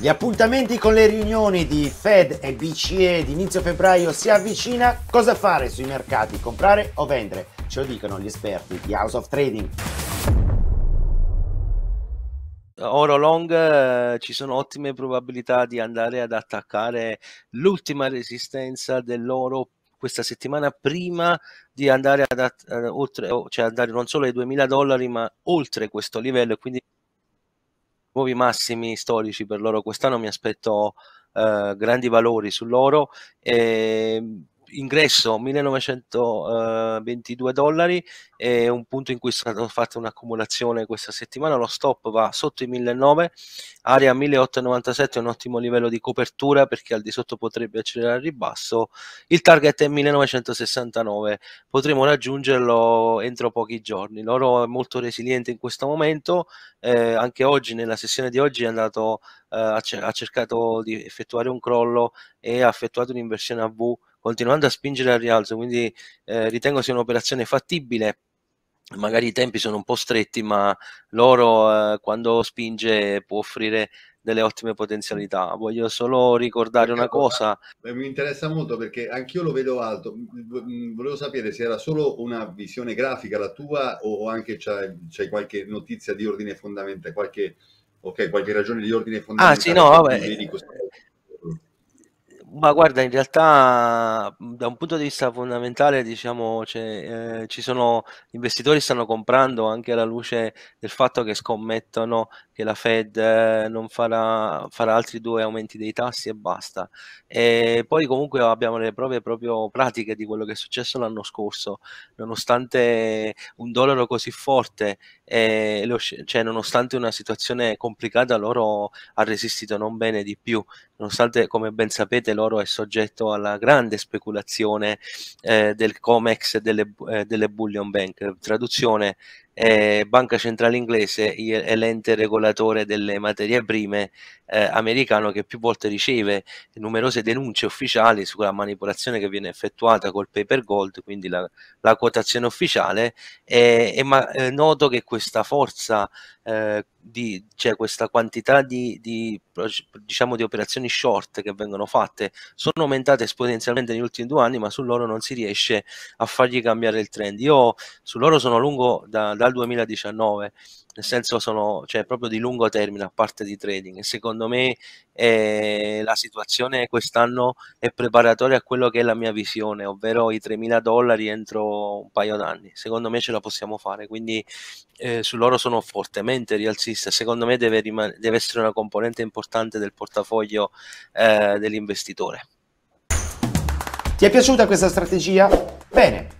Gli appuntamenti con le riunioni di Fed e BCE di inizio febbraio si avvicina. Cosa fare sui mercati? Comprare o vendere? Ce lo dicono gli esperti di House of Trading. Oro long eh, ci sono ottime probabilità di andare ad attaccare l'ultima resistenza dell'oro questa settimana prima di andare ad, ad eh, oltre, cioè andare non solo ai 2000 dollari ma oltre questo livello e quindi nuovi massimi storici per loro quest'anno, mi aspetto eh, grandi valori su loro. E ehm, ingresso 1922 dollari è un punto in cui è stata fatta un'accumulazione questa settimana, lo stop va sotto i 1009, area 1897 è un ottimo livello di copertura perché al di sotto potrebbe accelerare il ribasso, il target è 1969, potremo raggiungerlo entro pochi giorni, l'oro è molto resiliente in questo momento, eh, anche oggi nella sessione di oggi è andato, eh, ha cercato di effettuare un crollo e ha effettuato un'inversione a V continuando a spingere al rialzo, quindi eh, ritengo sia un'operazione fattibile. Magari i tempi sono un po' stretti, ma l'oro eh, quando spinge può offrire delle ottime potenzialità. Voglio solo ricordare una cosa. Eh, mi interessa molto perché anch'io lo vedo alto. Mm, mm, volevo sapere se era solo una visione grafica la tua o anche c'è qualche notizia di ordine fondamentale, qualche, okay, qualche ragione di ordine fondamentale. Ah sì, no, vabbè. Questo... Ma guarda, in realtà mhmm, da un punto di vista fondamentale, diciamo, c'è, cioè, eh, ci sono gli investitori stanno comprando anche alla luce del fatto che scommettono che la Fed eh, non farà, farà, altri due aumenti dei tassi e basta. E poi comunque abbiamo le prove proprio pratiche di quello che è successo l'anno scorso, nonostante un dollaro così forte e lo, cioè, nonostante una situazione complicata loro ha resistito non bene di più, nonostante come ben sapete loro è soggetto alla grande speculazione eh, del COMEX e delle, eh, delle bullion bank, traduzione eh, Banca Centrale Inglese è l'ente regolatore delle materie prime eh, americano che più volte riceve numerose denunce ufficiali sulla manipolazione che viene effettuata col paper gold, quindi la, la quotazione ufficiale, e, eh, e ma, è eh, noto che questa forza eh, di, cioè questa quantità di, di, diciamo, di operazioni short che vengono fatte sono aumentate esponenzialmente negli ultimi due anni, ma su loro non si riesce a fargli cambiare il trend. Io su loro sono lungo da, dal 2019 nel senso sono cioè, proprio di lungo termine a parte di trading e secondo me eh, la situazione quest'anno è preparatoria a quello che è la mia visione ovvero i 3.000 dollari entro un paio d'anni secondo me ce la possiamo fare quindi eh, su loro sono fortemente rialzista secondo me deve, riman- deve essere una componente importante del portafoglio eh, dell'investitore ti è piaciuta questa strategia? Bene,